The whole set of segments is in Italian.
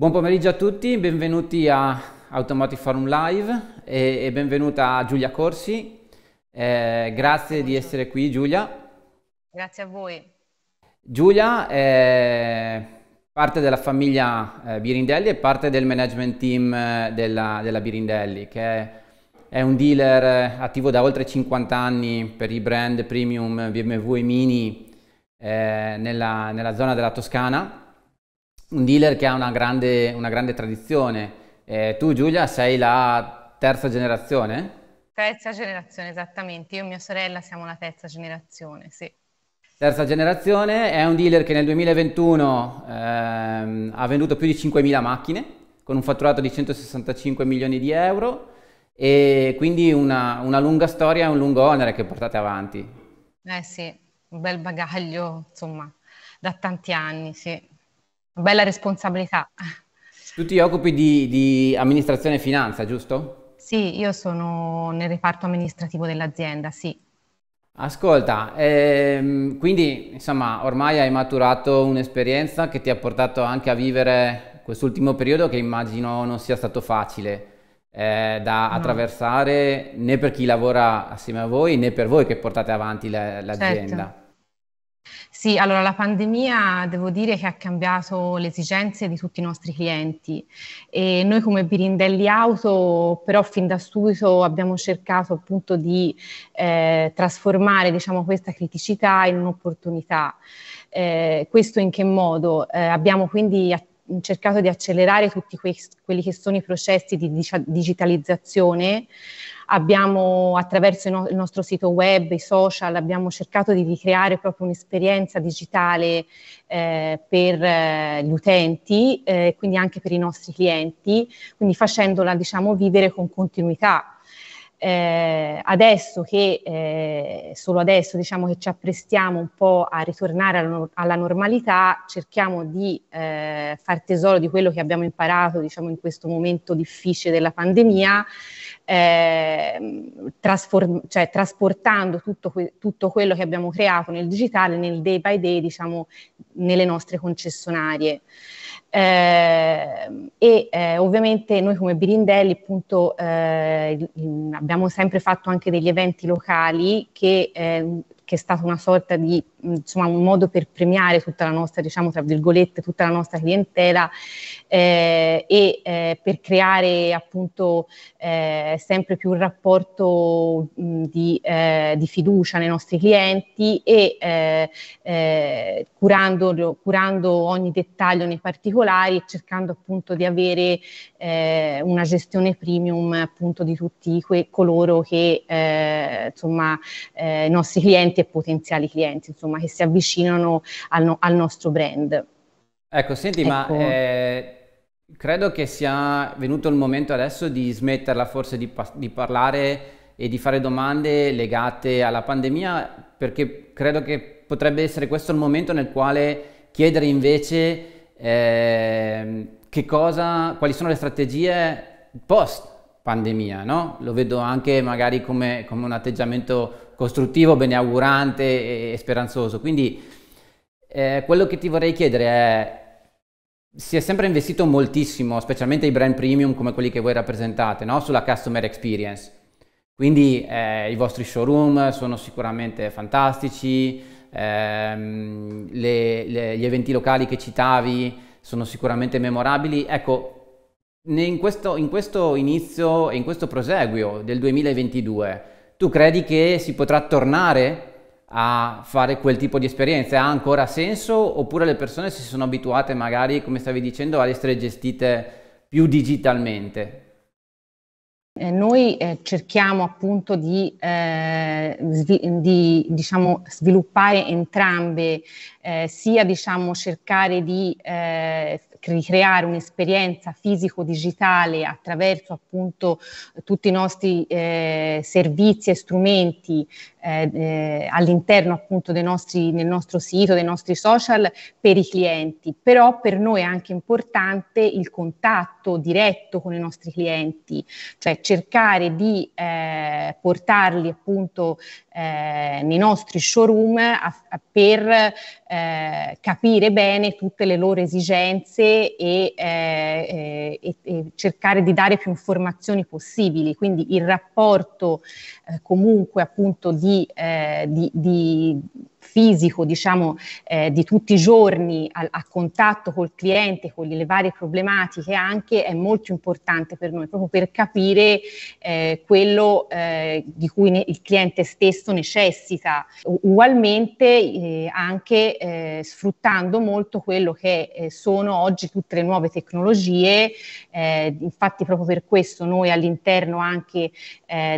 Buon pomeriggio a tutti, benvenuti a Automotive Forum Live e, e benvenuta a Giulia Corsi. Eh, grazie di essere qui Giulia. Grazie a voi. Giulia è eh, parte della famiglia eh, Birindelli e parte del management team eh, della, della Birindelli che è, è un dealer attivo da oltre 50 anni per i brand premium BMW e Mini eh, nella, nella zona della Toscana un dealer che ha una grande, una grande tradizione. Eh, tu Giulia sei la terza generazione? Terza generazione, esattamente. Io e mia sorella siamo la terza generazione, sì. Terza generazione è un dealer che nel 2021 ehm, ha venduto più di 5.000 macchine con un fatturato di 165 milioni di euro e quindi una, una lunga storia e un lungo onere che portate avanti. Eh sì, un bel bagaglio, insomma, da tanti anni, sì bella responsabilità. Tu ti occupi di, di amministrazione e finanza, giusto? Sì, io sono nel reparto amministrativo dell'azienda, sì. Ascolta, ehm, quindi insomma ormai hai maturato un'esperienza che ti ha portato anche a vivere quest'ultimo periodo che immagino non sia stato facile eh, da no. attraversare né per chi lavora assieme a voi né per voi che portate avanti la, l'azienda. Certo. Sì, allora la pandemia devo dire che ha cambiato le esigenze di tutti i nostri clienti e noi come Birindelli Auto però fin da subito abbiamo cercato appunto di eh, trasformare diciamo, questa criticità in un'opportunità. Eh, questo in che modo? Eh, abbiamo quindi attivato cercato di accelerare tutti quei, quelli che sono i processi di digitalizzazione abbiamo attraverso il, no- il nostro sito web, i social, abbiamo cercato di ricreare proprio un'esperienza digitale eh, per eh, gli utenti, eh, quindi anche per i nostri clienti, quindi facendola diciamo vivere con continuità. Eh, adesso che eh, solo adesso diciamo che ci apprestiamo un po' a ritornare alla, alla normalità, cerchiamo di eh, far tesoro di quello che abbiamo imparato diciamo in questo momento difficile della pandemia eh, trasform- cioè, trasportando tutto, que- tutto, quello che abbiamo creato nel digitale, nel day by day, diciamo, nelle nostre concessionarie. Eh, e eh, ovviamente noi come Birindelli appunto eh, abbiamo sempre fatto anche degli eventi locali che eh, che è stato una sorta di, insomma, un modo per premiare tutta la nostra, diciamo, tra virgolette, tutta la nostra clientela eh, e eh, per creare appunto eh, sempre più un rapporto mh, di, eh, di, fiducia nei nostri clienti e eh, eh, curando, curando ogni dettaglio nei particolari e cercando appunto di avere una gestione premium appunto di tutti que- coloro che insomma i nostri clienti clienti e potenziali clienti, insomma, che si avvicinano al, no- al nostro brand. Ecco, senti, ecco. ma eh, credo che sia venuto il momento adesso di smetterla forse di, pa- di parlare e di fare domande legate alla pandemia, perché credo che potrebbe essere questo il momento nel quale chiedere invece eh, che cosa, quali sono le strategie post pandemia, no? Lo vedo anche magari come, come un atteggiamento costruttivo, beneaugurante e speranzoso. Quindi eh, quello che ti vorrei chiedere è, si è sempre investito moltissimo, specialmente i brand premium come quelli che voi rappresentate, no? sulla customer experience. Quindi eh, i vostri showroom sono sicuramente fantastici, ehm, le, le, gli eventi locali che citavi sono sicuramente memorabili. Ecco, in questo, in questo inizio e in questo proseguio del 2022, tu credi che si potrà tornare a fare quel tipo di esperienze? Ha ancora senso? Oppure le persone si sono abituate magari, come stavi dicendo, ad essere gestite più digitalmente? Eh, noi eh, cerchiamo appunto di, eh, svi- di diciamo, sviluppare entrambe, eh, sia diciamo, cercare di eh, ricreare un'esperienza fisico-digitale attraverso appunto tutti i nostri eh, servizi e strumenti eh, eh, all'interno appunto dei nostri, nel nostro sito, dei nostri social per i clienti, però per noi è anche importante il contatto diretto con i nostri clienti, cioè cercare di eh, portarli appunto eh, nei nostri showroom a, a per eh, capire bene tutte le loro esigenze e, eh, eh, e, e cercare di dare più informazioni possibili. Quindi il rapporto eh, comunque appunto di, eh, di, di fisico, diciamo, eh, di tutti i giorni a, a, contatto col cliente, con le varie problematiche anche, è molto importante per noi, proprio per capire eh, quello eh, di cui ne, il cliente stesso necessita. ugualmente eh, anche eh, sfruttando molto quello che eh, sono oggi tutte le nuove tecnologie, infatti proprio per questo noi all'interno anche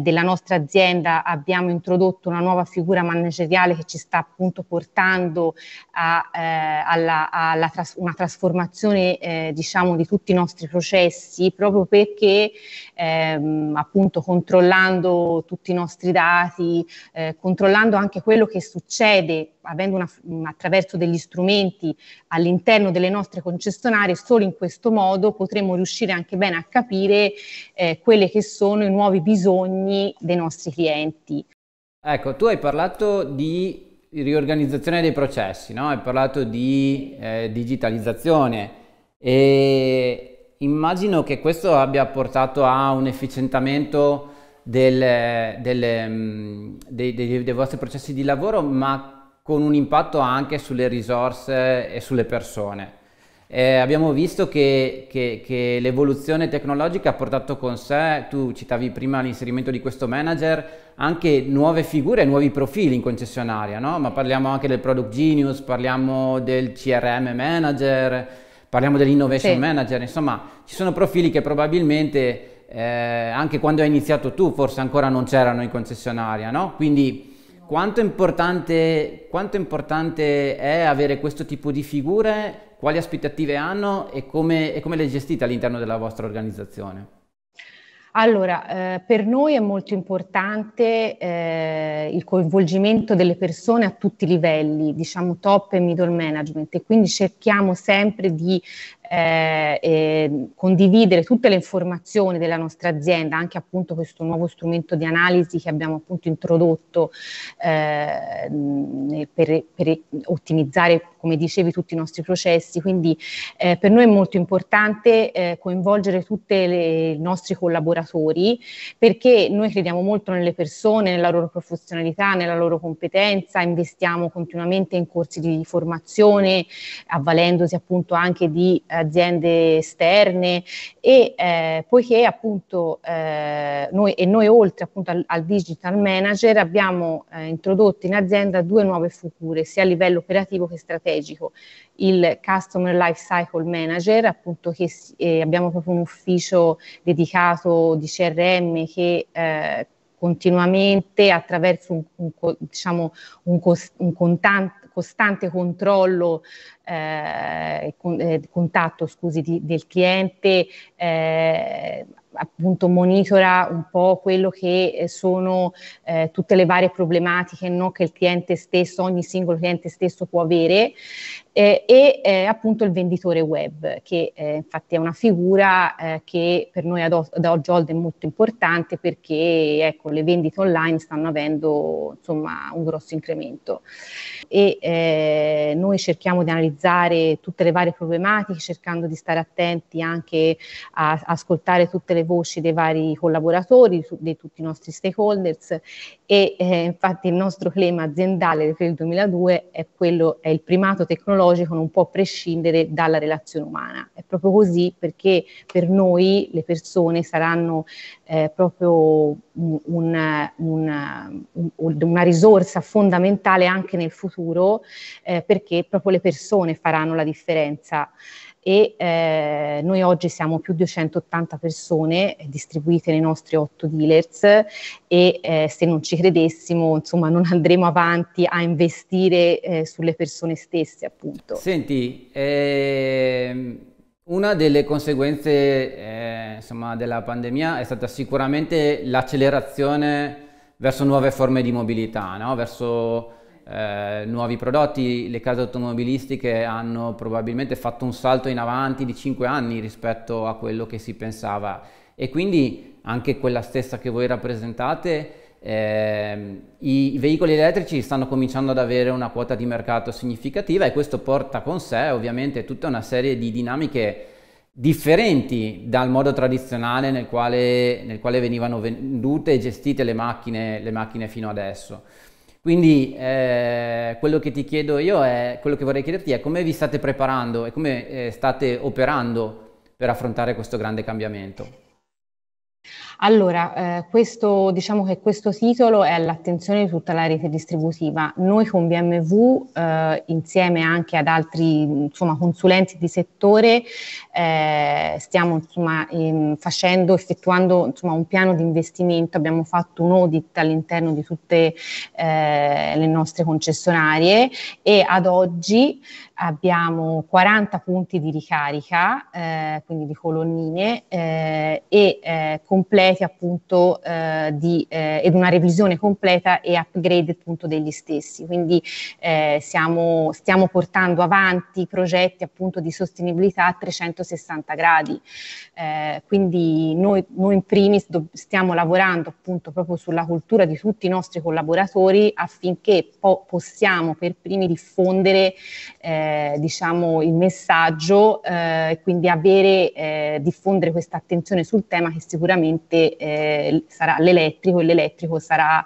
della nostra azienda abbiamo introdotto una nuova figura manageriale che ci sta appunto portando a, eh, alla, alla tras- una trasformazione eh, diciamo di tutti i nostri processi proprio perché ehm, appunto controllando tutti i nostri dati, eh, controllando anche quello che succede una, attraverso degli strumenti all'interno delle nostre concessionarie, solo in questo modo potremo riuscire anche bene a capire eh, quelli che sono i nuovi bisogni dei nostri clienti. Ecco, tu hai parlato di riorganizzazione dei processi, no? hai parlato di eh, digitalizzazione e immagino che questo abbia portato a un efficientamento del, del, mm, dei, dei, dei vostri processi di lavoro, ma con un impatto anche sulle risorse e sulle persone. Eh, abbiamo visto che, che, che l'evoluzione tecnologica ha portato con sé, tu citavi prima l'inserimento di questo manager, anche nuove figure, nuovi profili in concessionaria, no? ma parliamo anche del Product Genius, parliamo del CRM Manager, parliamo dell'Innovation sì. Manager, insomma ci sono profili che probabilmente eh, anche quando hai iniziato tu forse ancora non c'erano in concessionaria, no? Quindi quanto importante, quanto importante, è avere questo tipo di figure quali aspettative hanno e come, e come le gestite all'interno della vostra organizzazione? Allora, eh, per noi è molto importante eh, il coinvolgimento delle persone a tutti i livelli, diciamo top e middle management, e quindi cerchiamo sempre di eh, eh, condividere tutte le informazioni della nostra azienda, anche appunto questo nuovo strumento di analisi che abbiamo appunto introdotto eh, per, per, ottimizzare, come dicevi, tutti i nostri processi. Quindi eh, per noi è molto importante eh, coinvolgere tutti i nostri collaboratori perché noi crediamo molto nelle persone, nella loro professionalità, nella loro competenza, investiamo continuamente in corsi di formazione, avvalendosi appunto anche di eh, aziende esterne e eh, poiché appunto eh, noi, e noi oltre appunto al, al digital manager abbiamo eh, introdotto in azienda due nuove figure sia a livello operativo che strategico il Customer life cycle Manager, appunto che eh, abbiamo proprio un ufficio dedicato di CRM che eh, continuamente attraverso un, un, diciamo, un, un, contante costante controllo eh, con, eh, contatto scusi, di, del cliente, eh, appunto monitora un po' quello che eh, sono eh, tutte le varie problematiche no? che il cliente stesso, ogni singolo cliente stesso può avere eh, e eh, appunto il venditore web che eh, infatti è una figura eh, che per noi ad, o- ad oggi è molto importante perché ecco, le vendite online stanno avendo insomma un grosso incremento e noi cerchiamo di analizzare tutte le varie problematiche cercando di stare attenti anche a, a ascoltare tutte le le voci dei vari collaboratori, di tutti i nostri stakeholders e eh, infatti il nostro clima aziendale per il 2002 è quello, è il primato tecnologico non può prescindere dalla relazione umana. È proprio così perché per noi le persone saranno eh, proprio un, un, un, una risorsa fondamentale anche nel futuro eh, perché proprio le persone faranno la differenza e eh, noi oggi siamo più di 280 persone eh, distribuite nei nostri 8 dealers e eh, se non ci credessimo insomma non andremo avanti a investire eh, sulle persone stesse appunto. Senti, ehm, una delle conseguenze eh, insomma, della pandemia è stata sicuramente l'accelerazione verso nuove forme di mobilità, no? verso eh, nuovi prodotti, le case automobilistiche hanno probabilmente fatto un salto in avanti di 5 anni rispetto a quello che si pensava e quindi anche quella stessa che voi rappresentate eh, i veicoli elettrici stanno cominciando ad avere una quota di mercato significativa e questo porta con sé ovviamente tutta una serie di dinamiche differenti dal modo tradizionale nel quale, nel quale venivano vendute e gestite le macchine, le macchine fino adesso. Quindi eh, quello che ti chiedo io è, quello che vorrei chiederti è come vi state preparando e come eh, state operando per affrontare questo grande cambiamento? Allora, eh, questo, diciamo che questo titolo è all'attenzione di tutta la rete distributiva. Noi con BMW, eh, insieme anche ad altri insomma, consulenti di settore, eh, stiamo insomma, ehm, facendo, effettuando insomma, un piano di investimento. Abbiamo fatto un audit all'interno di tutte eh, le nostre concessionarie e ad oggi abbiamo 40 punti di ricarica, eh, quindi di colonnine, eh, e completi completi appunto eh, di, eh, ed una revisione completa e upgrade appunto degli stessi. Quindi eh, siamo, stiamo portando avanti progetti appunto di sostenibilità a 360 gradi. Eh, quindi noi, noi in primis do, stiamo lavorando appunto proprio sulla cultura di tutti i nostri collaboratori affinché po- possiamo per primi diffondere eh, diciamo il messaggio eh, e quindi avere, eh, diffondere questa attenzione sul tema che sicuramente eh, sarà l'elettrico e l'elettrico sarà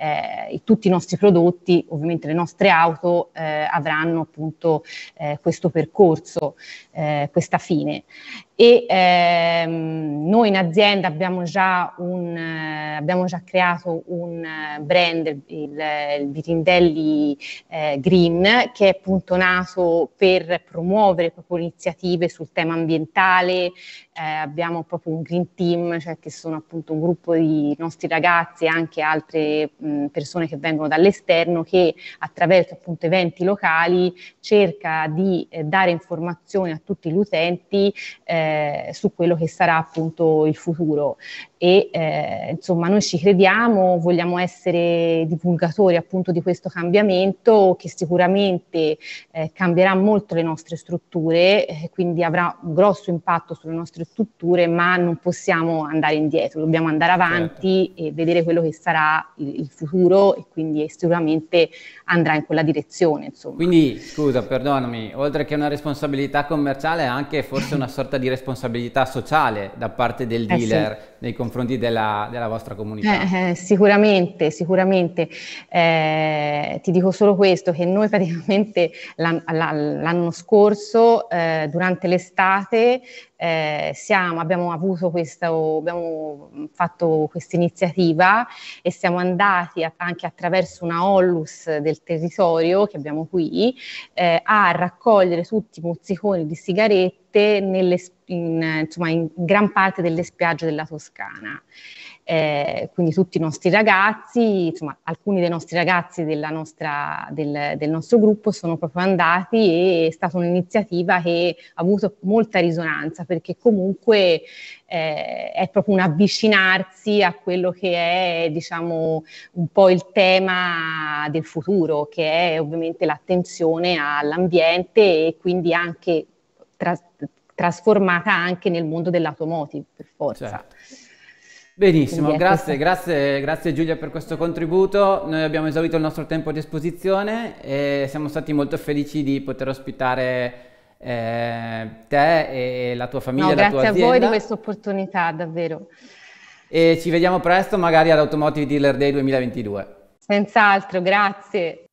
eh, tutti i nostri prodotti, ovviamente le nostre auto, eh, avranno appunto eh, questo percorso, eh, questa fine. E ehm, noi in azienda abbiamo già, un, eh, abbiamo già creato un eh, brand, il, il Birindelli eh, Green, che è appunto nato per promuovere proprio iniziative sul tema ambientale. Eh, abbiamo proprio un green team, cioè che sono appunto un gruppo di nostri ragazzi e anche altre mh, persone che vengono dall'esterno che attraverso appunto eventi locali cerca di eh, dare informazioni a tutti gli utenti eh, su quello che sarà appunto il futuro e eh, insomma noi ci crediamo, vogliamo essere divulgatori appunto di questo cambiamento che sicuramente eh, cambierà molto le nostre strutture, eh, quindi avrà un grosso impatto sulle nostre strutture, ma non possiamo andare indietro, dobbiamo andare certo. avanti certo. e vedere quello che sarà il futuro futuro e quindi sicuramente andrà in quella direzione. Insomma. Quindi scusa, perdonami, oltre che una responsabilità commerciale anche forse una sorta di responsabilità sociale da parte del dealer eh sì. nei confronti della, della vostra comunità. Eh, eh, sicuramente, sicuramente. Eh, ti dico solo questo, che noi praticamente l'anno scorso, eh, durante l'estate, eh, siamo, abbiamo, questo, abbiamo fatto questa iniziativa e siamo andati a, anche attraverso una Ollus del territorio che abbiamo qui eh, a raccogliere tutti i mozziconi di sigarette tutte nelle, in, insomma, in gran parte delle spiagge della Toscana. Eh, quindi tutti i nostri ragazzi, insomma alcuni dei nostri ragazzi nostra, del, del, nostro gruppo sono proprio andati e è stata un'iniziativa che ha avuto molta risonanza perché comunque eh, è proprio un avvicinarsi a quello che è diciamo un po' il tema del futuro che è ovviamente l'attenzione all'ambiente e quindi anche tras- trasformata anche nel mondo dell'automotive, per forza. Certo. Benissimo, grazie, grazie, grazie, Giulia per questo contributo. Noi abbiamo esaurito il nostro tempo a disposizione e siamo stati molto felici di poter ospitare eh, te e la tua famiglia, no, la tua azienda. Grazie a voi di questa opportunità, davvero. E ci vediamo presto, magari all'Automotive Dealer Day 2022. Senz'altro, grazie.